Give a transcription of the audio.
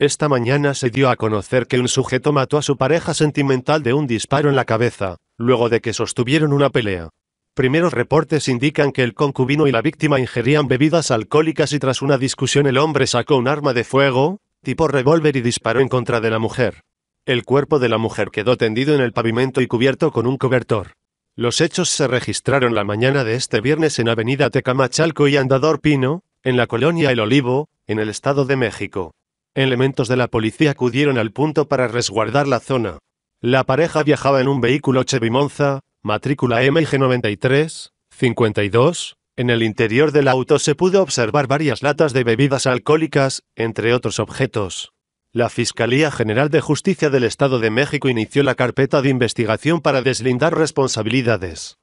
Esta mañana se dio a conocer que un sujeto mató a su pareja sentimental de un disparo en la cabeza, luego de que sostuvieron una pelea. Primeros reportes indican que el concubino y la víctima ingerían bebidas alcohólicas y tras una discusión el hombre sacó un arma de fuego, tipo revólver y disparó en contra de la mujer. El cuerpo de la mujer quedó tendido en el pavimento y cubierto con un cobertor. Los hechos se registraron la mañana de este viernes en Avenida Tecamachalco y Andador Pino, en la colonia El Olivo, en el Estado de México. Elementos de la policía acudieron al punto para resguardar la zona. La pareja viajaba en un vehículo Chevy Monza, matrícula MG93, 52. En el interior del auto se pudo observar varias latas de bebidas alcohólicas, entre otros objetos. La Fiscalía General de Justicia del Estado de México inició la carpeta de investigación para deslindar responsabilidades.